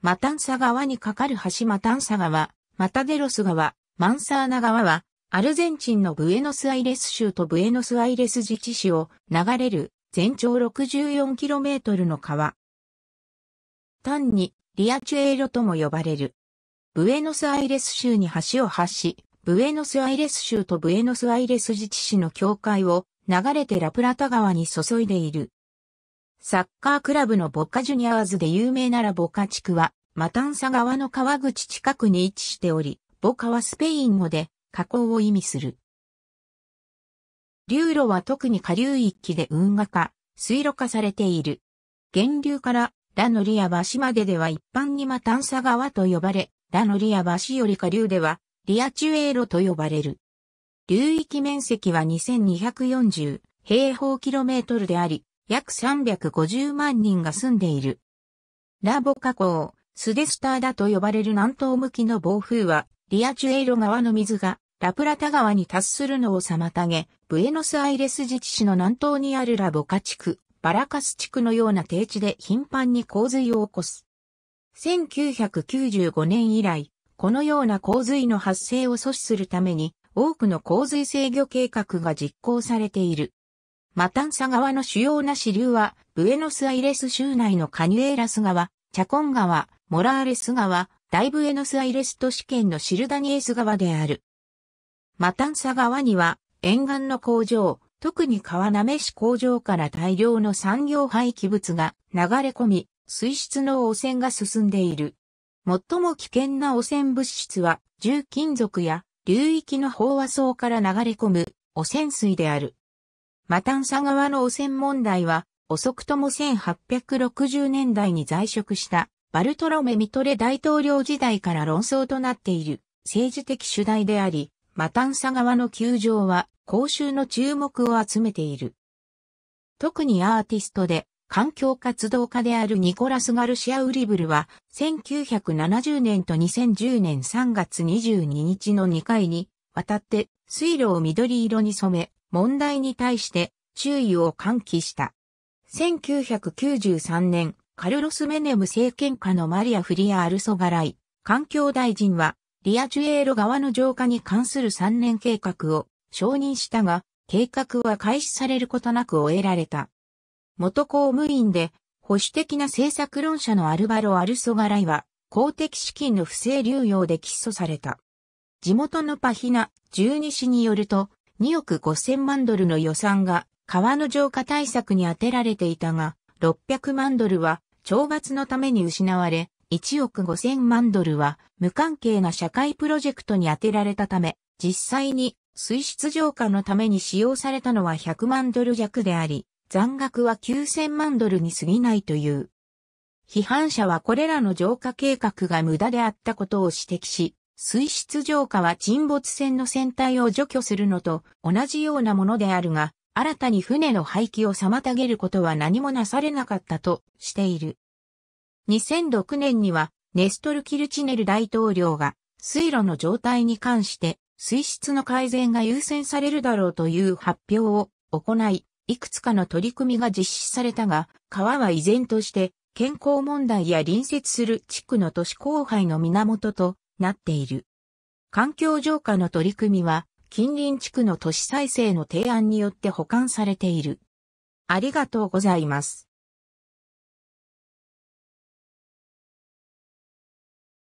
マタンサ川に架かる橋マタンサ川、マタデロス川、マンサーナ川は、アルゼンチンのブエノスアイレス州とブエノスアイレス自治市を流れる全長 64km の川。単にリアチュエーロとも呼ばれる。ブエノスアイレス州に橋を発し、ブエノスアイレス州とブエノスアイレス自治市の境界を流れてラプラタ川に注いでいる。サッカークラブのボカジュニアーズで有名ならボカ地区は、マタンサ川の川口近くに位置しており、ボカはスペイン語で、河口を意味する。流路は特に下流域で運河化、水路化されている。源流からラノリア橋まででは一般にマタンサ川と呼ばれ、ラノリア橋より下流ではリアチュエーロと呼ばれる。流域面積は2240平方キロメートルであり、約350万人が住んでいる。ラボ河口、スデスターだと呼ばれる南東向きの暴風は、リアチュエイロ川の水が、ラプラタ川に達するのを妨げ、ブエノスアイレス自治市の南東にあるラボカ地区、バラカス地区のような低地で頻繁に洪水を起こす。1995年以来、このような洪水の発生を阻止するために、多くの洪水制御計画が実行されている。マタンサ川の主要な支流は、ブエノスアイレス州内のカニエラス川、チャコン川、モラーレス川、大ブエノスアイレス都市圏のシルダニエス川である。マタンサ川には、沿岸の工場、特に川なめ市工場から大量の産業廃棄物が流れ込み、水質の汚染が進んでいる。最も危険な汚染物質は、重金属や流域の飽和層から流れ込む汚染水である。マタンサ川の汚染問題は、遅くとも1860年代に在職したバルトロメ・ミトレ大統領時代から論争となっている政治的主題であり、マタンサ川の球場は公衆の注目を集めている。特にアーティストで環境活動家であるニコラス・ガルシア・ウリブルは1970年と2010年3月22日の2回に渡って水路を緑色に染め問題に対して注意を喚起した。1993年、カルロス・メネム政権下のマリア・フリア・アルソガライ、環境大臣は、リアジュエーロ側の浄化に関する3年計画を承認したが、計画は開始されることなく終えられた。元公務員で、保守的な政策論者のアルバロ・アルソガライは、公的資金の不正流用で起訴された。地元のパヒナ、十二市によると、2億5000万ドルの予算が川の浄化対策に充てられていたが、600万ドルは懲罰のために失われ、1億5000万ドルは無関係な社会プロジェクトに充てられたため、実際に水質浄化のために使用されたのは100万ドル弱であり、残額は9000万ドルに過ぎないという。批判者はこれらの浄化計画が無駄であったことを指摘し、水質浄化は沈没船の船体を除去するのと同じようなものであるが、新たに船の廃棄を妨げることは何もなされなかったとしている。2006年にはネストル・キルチネル大統領が水路の状態に関して水質の改善が優先されるだろうという発表を行い、いくつかの取り組みが実施されたが、川は依然として健康問題や隣接する地区の都市荒廃の源となっている。環境浄化の取り組みは、近隣地区の都市再生の提案によって保管されている。ありがとうございます。